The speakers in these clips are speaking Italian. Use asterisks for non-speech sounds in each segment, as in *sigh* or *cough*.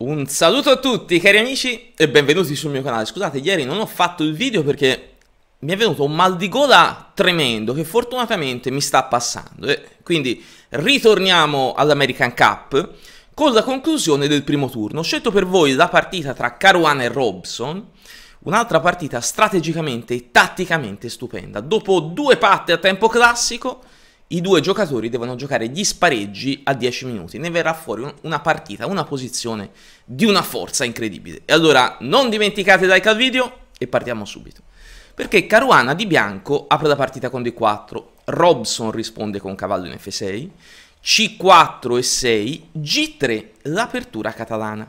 Un saluto a tutti cari amici e benvenuti sul mio canale. Scusate, ieri non ho fatto il video perché mi è venuto un mal di gola tremendo che fortunatamente mi sta passando. E quindi ritorniamo all'American Cup con la conclusione del primo turno. Ho scelto per voi la partita tra Caruana e Robson, un'altra partita strategicamente e tatticamente stupenda. Dopo due patte a tempo classico i due giocatori devono giocare gli spareggi a 10 minuti, ne verrà fuori una partita, una posizione di una forza incredibile. E allora non dimenticate like al video e partiamo subito. Perché Caruana di bianco apre la partita con D4, Robson risponde con cavallo in F6, C4 e 6, G3 l'apertura catalana.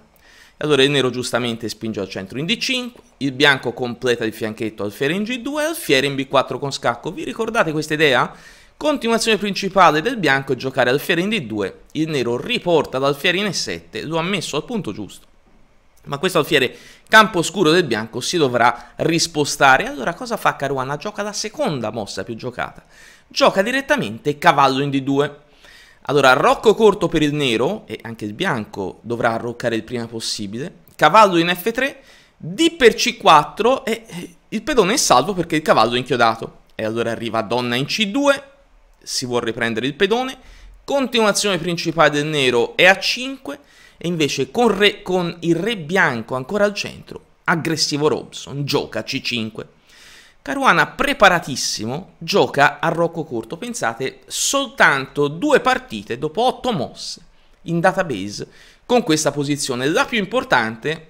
Allora il nero giustamente spinge al centro in D5, il bianco completa il fianchetto alfiere in G2 e alfiere in B4 con scacco. Vi ricordate questa idea? Continuazione principale del bianco è giocare alfiere in D2, il nero riporta l'alfiere in E7, lo ha messo al punto giusto. Ma questo alfiere campo scuro del bianco si dovrà rispostare. Allora cosa fa Caruana? Gioca la seconda mossa più giocata. Gioca direttamente cavallo in D2. Allora rocco corto per il nero, e anche il bianco dovrà arroccare il prima possibile. Cavallo in F3, D per C4 e il pedone è salvo perché il cavallo è inchiodato. E allora arriva donna in C2, si vuole riprendere il pedone, continuazione principale del nero è a 5 e invece con, re, con il re bianco ancora al centro, aggressivo Robson, gioca a C5. Caruana preparatissimo, gioca a rocco corto, pensate, soltanto due partite dopo 8 mosse in database con questa posizione, la più importante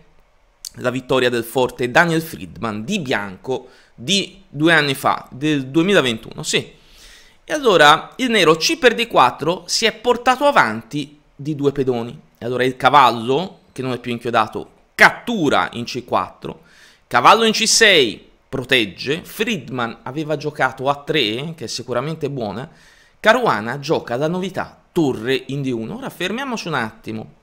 la vittoria del forte Daniel Friedman di bianco di due anni fa, del 2021, sì, e allora il nero C per D4 si è portato avanti di due pedoni. E allora il cavallo, che non è più inchiodato, cattura in C4. Cavallo in C6 protegge. Friedman aveva giocato a 3, che è sicuramente buona. Caruana gioca la novità, torre in D1. Ora fermiamoci un attimo.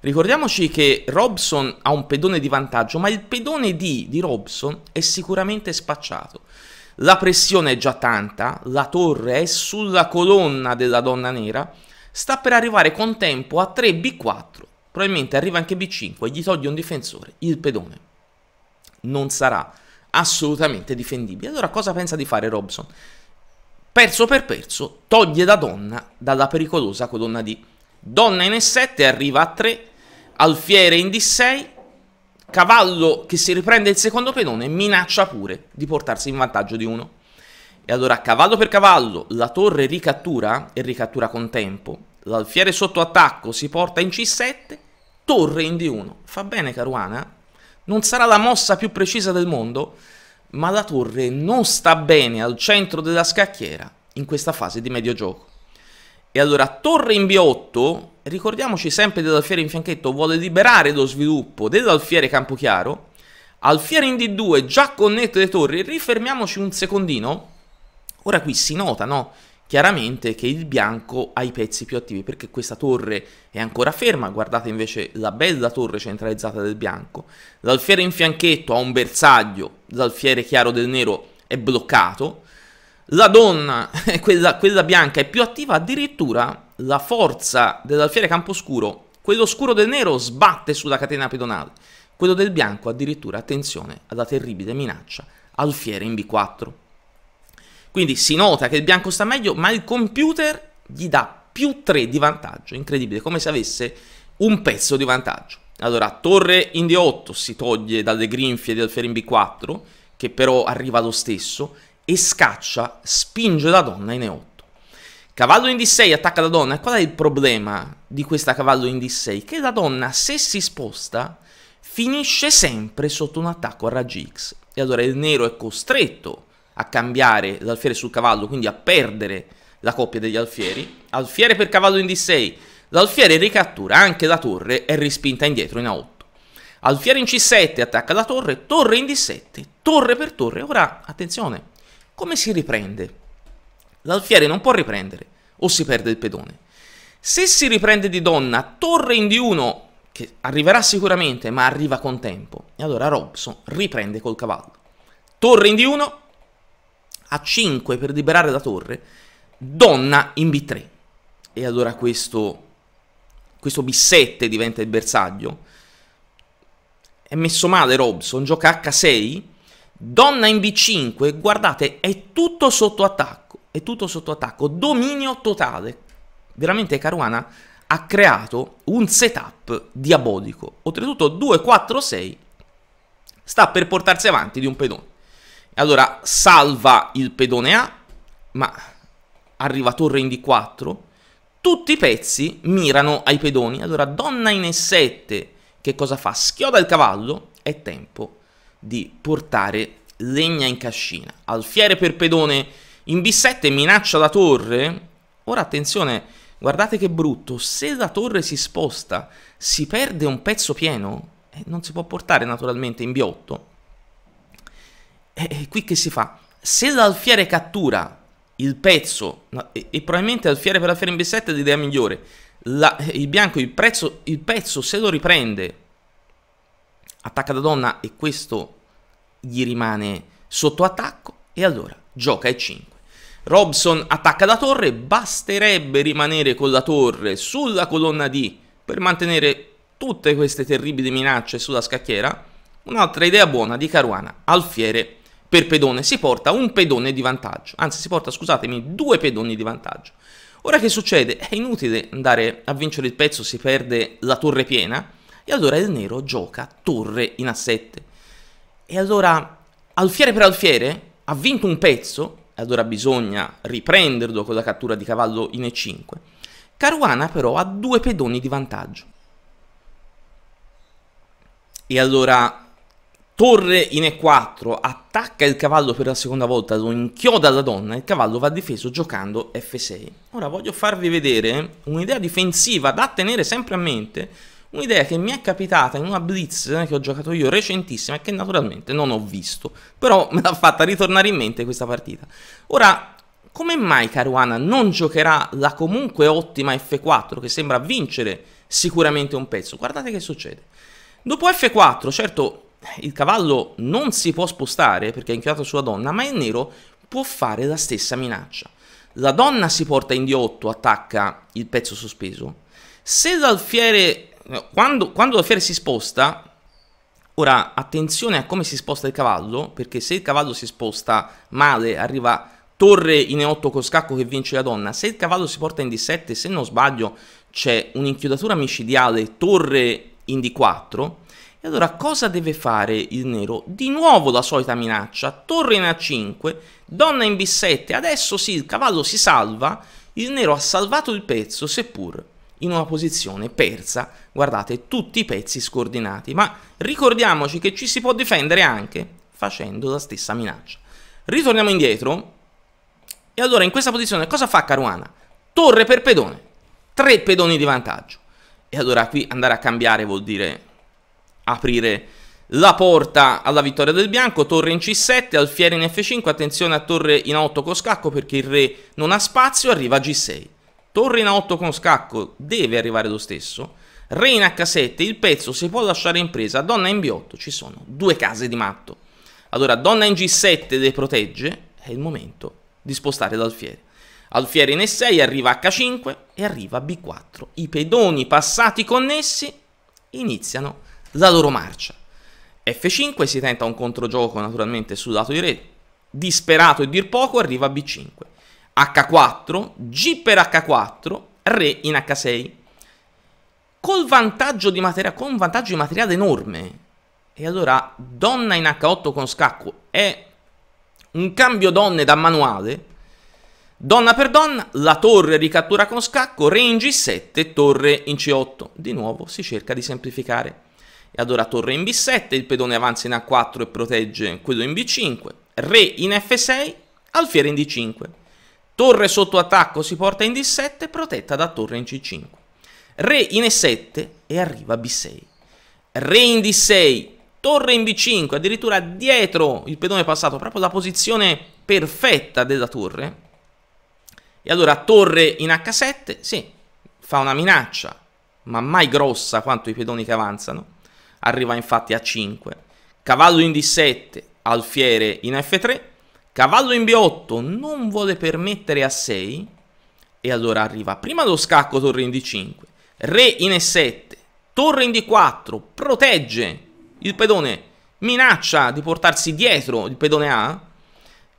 Ricordiamoci che Robson ha un pedone di vantaggio, ma il pedone D di Robson è sicuramente spacciato la pressione è già tanta, la torre è sulla colonna della donna nera, sta per arrivare con tempo a 3 B4, probabilmente arriva anche B5 e gli toglie un difensore, il pedone. Non sarà assolutamente difendibile. Allora cosa pensa di fare Robson? Perso per perso, toglie la donna dalla pericolosa colonna D. Donna in E7 arriva a 3, alfiere in D6, Cavallo che si riprende il secondo pedone minaccia pure di portarsi in vantaggio di uno. E allora cavallo per cavallo la torre ricattura e ricattura con tempo. L'alfiere sotto attacco si porta in C7, torre in D1. Fa bene Caruana? Eh? Non sarà la mossa più precisa del mondo, ma la torre non sta bene al centro della scacchiera in questa fase di medio gioco. E allora torre in B8 ricordiamoci sempre di Alfiere in fianchetto, vuole liberare lo sviluppo dell'Alfiere Campochiaro. Alfiere in D2 già connette le torri, rifermiamoci un secondino. Ora qui si nota, no? Chiaramente che il bianco ha i pezzi più attivi perché questa torre è ancora ferma, guardate invece la bella torre centralizzata del bianco. L'alfiere in fianchetto ha un bersaglio, l'alfiere chiaro del nero è bloccato. La donna, *laughs* quella, quella bianca, è più attiva addirittura la forza dell'alfiere Camposcuro, quello scuro del nero sbatte sulla catena pedonale, quello del bianco addirittura attenzione alla terribile minaccia alfiere in B4. Quindi si nota che il bianco sta meglio, ma il computer gli dà più 3 di vantaggio, incredibile, come se avesse un pezzo di vantaggio. Allora, torre in D8 si toglie dalle grinfie di alfiere in B4, che però arriva lo stesso, e scaccia, spinge la donna in E8. Cavallo in D6 attacca la donna. Qual è il problema di questa cavallo in D6? Che la donna, se si sposta, finisce sempre sotto un attacco a raggi X. E allora il nero è costretto a cambiare l'alfiere sul cavallo, quindi a perdere la coppia degli alfieri. Alfiere per cavallo in D6. L'alfiere ricattura anche la torre e respinta indietro in A8. Alfiere in C7 attacca la torre, torre in D7, torre per torre. Ora, attenzione, come si riprende? l'alfiere non può riprendere o si perde il pedone. Se si riprende di donna, torre in D1, che arriverà sicuramente, ma arriva con tempo, e allora Robson riprende col cavallo. Torre in D1, a 5 per liberare la torre, donna in B3. E allora questo, questo B7 diventa il bersaglio. È messo male Robson, gioca H6, donna in B5, guardate, è tutto sotto attacco è tutto sotto attacco, dominio totale. Veramente Caruana ha creato un setup diabolico. Oltretutto 2-4-6 sta per portarsi avanti di un pedone. Allora salva il pedone A, ma arriva torre in D4. Tutti i pezzi mirano ai pedoni. Allora donna in E7 che cosa fa? Schioda il cavallo, è tempo di portare legna in cascina. Alfiere per pedone in B7 minaccia la torre. Ora attenzione, guardate che brutto. Se la torre si sposta, si perde un pezzo pieno, eh, non si può portare naturalmente in B8. E eh, eh, qui che si fa? Se l'alfiere cattura il pezzo, e, e probabilmente alfiere per alfiere in B7 è l'idea migliore, la, eh, il bianco il, prezzo, il pezzo se lo riprende, attacca da donna e questo gli rimane sotto attacco, e allora gioca E5. Robson attacca la torre, basterebbe rimanere con la torre sulla colonna D per mantenere tutte queste terribili minacce sulla scacchiera. Un'altra idea buona di Caruana, alfiere per pedone, si porta un pedone di vantaggio, anzi si porta, scusatemi, due pedoni di vantaggio. Ora che succede? È inutile andare a vincere il pezzo, si perde la torre piena e allora il nero gioca torre in A7. E allora, alfiere per alfiere, ha vinto un pezzo, allora bisogna riprenderlo con la cattura di cavallo in e5. Caruana però ha due pedoni di vantaggio. E allora torre in e4, attacca il cavallo per la seconda volta, lo inchioda alla donna e il cavallo va difeso giocando f6. Ora voglio farvi vedere un'idea difensiva da tenere sempre a mente Un'idea che mi è capitata in una blitz che ho giocato io recentissima e che naturalmente non ho visto, però *laughs* me l'ha fatta ritornare in mente questa partita. Ora, come mai Caruana non giocherà la comunque ottima F4 che sembra vincere sicuramente un pezzo? Guardate che succede. Dopo F4, certo, il cavallo non si può spostare perché è inchiodato sulla donna, ma il nero può fare la stessa minaccia. La donna si porta in D8, attacca il pezzo sospeso. Se l'alfiere quando, quando la fiera si sposta, ora attenzione a come si sposta il cavallo, perché se il cavallo si sposta male, arriva torre in E8 con scacco che vince la donna, se il cavallo si porta in D7, se non sbaglio c'è un'inchiodatura micidiale, torre in D4, e allora cosa deve fare il nero? Di nuovo la solita minaccia, torre in A5, donna in B7, adesso sì, il cavallo si salva, il nero ha salvato il pezzo, seppur in una posizione persa, guardate tutti i pezzi scordinati, ma ricordiamoci che ci si può difendere anche facendo la stessa minaccia. Ritorniamo indietro e allora in questa posizione cosa fa Caruana? Torre per pedone, tre pedoni di vantaggio. E allora qui andare a cambiare vuol dire aprire la porta alla vittoria del bianco, torre in c7, alfiere in f5, attenzione a torre in a8 con scacco perché il re non ha spazio, arriva a g6 torre in A8 con scacco deve arrivare lo stesso, re in H7, il pezzo si può lasciare in presa, donna in B8, ci sono due case di matto. Allora, donna in G7 le protegge, è il momento di spostare l'alfiere. Alfiere in E6, arriva H5 e arriva B4. I pedoni passati connessi iniziano la loro marcia. F5 si tenta un controgioco naturalmente sul lato di re. Disperato e dir poco arriva B5. H4, G per H4, Re in H6. Col vantaggio di materia, con un vantaggio di materiale enorme. E allora donna in H8 con scacco è un cambio donne da manuale. Donna per donna, la torre ricattura con scacco, re in G7, torre in C8. Di nuovo si cerca di semplificare. E allora torre in B7, il pedone avanza in A4 e protegge quello in B5, re in F6, alfiere in D5. Torre sotto attacco si porta in D7, protetta da torre in C5. Re in E7 e arriva B6. Re in D6, torre in B5, addirittura dietro il pedone passato, proprio la posizione perfetta della torre. E allora torre in H7, sì, fa una minaccia, ma mai grossa quanto i pedoni che avanzano. Arriva infatti a 5. Cavallo in D7, alfiere in F3, Cavallo in B8 non vuole permettere a 6 e allora arriva prima lo scacco torre in D5, re in E7, torre in D4, protegge il pedone, minaccia di portarsi dietro il pedone A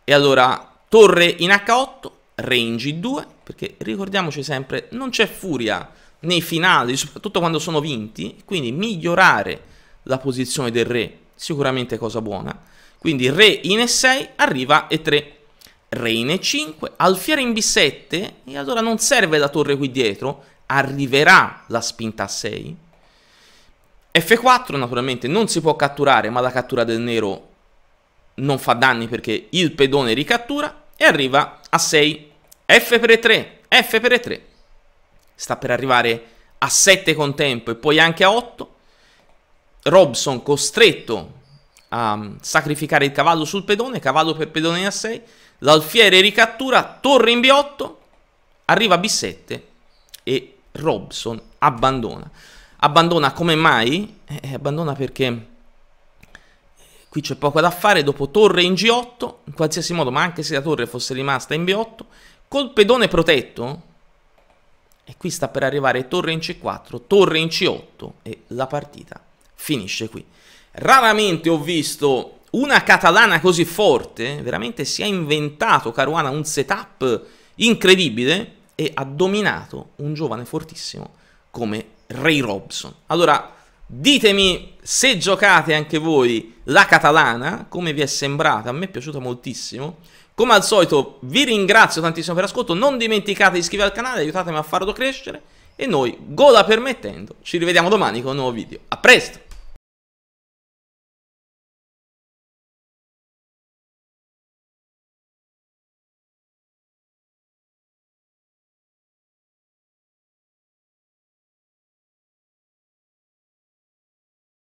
e allora torre in H8, re in G2 perché ricordiamoci sempre non c'è furia nei finali, soprattutto quando sono vinti, quindi migliorare la posizione del re sicuramente è cosa buona. Quindi re in E6 arriva E3, re in E5, alfiere in B7 e allora non serve la torre qui dietro, arriverà la spinta a 6. F4 naturalmente non si può catturare, ma la cattura del nero non fa danni perché il pedone ricattura e arriva a 6. F per e 3, F per e 3. Sta per arrivare a 7 con tempo e poi anche a 8. Robson costretto a mm, sacrificare il cavallo sul pedone, cavallo per pedone in A6, l'alfiere ricattura, torre in B8, arriva B7 e Robson abbandona. Abbandona come mai? Eh, eh abbandona perché eh, qui c'è poco da fare, dopo torre in G8, in qualsiasi modo, ma anche se la torre fosse rimasta in B8, col pedone protetto, e qui sta per arrivare torre in C4, torre in C8 e la partita finisce qui. Raramente ho visto una catalana così forte, veramente si è inventato Caruana un setup incredibile e ha dominato un giovane fortissimo come Ray Robson. Allora, ditemi se giocate anche voi la catalana, come vi è sembrata, a me è piaciuta moltissimo. Come al solito vi ringrazio tantissimo per l'ascolto, non dimenticate di iscrivervi al canale, aiutatemi a farlo crescere e noi, gola permettendo, ci rivediamo domani con un nuovo video. A presto!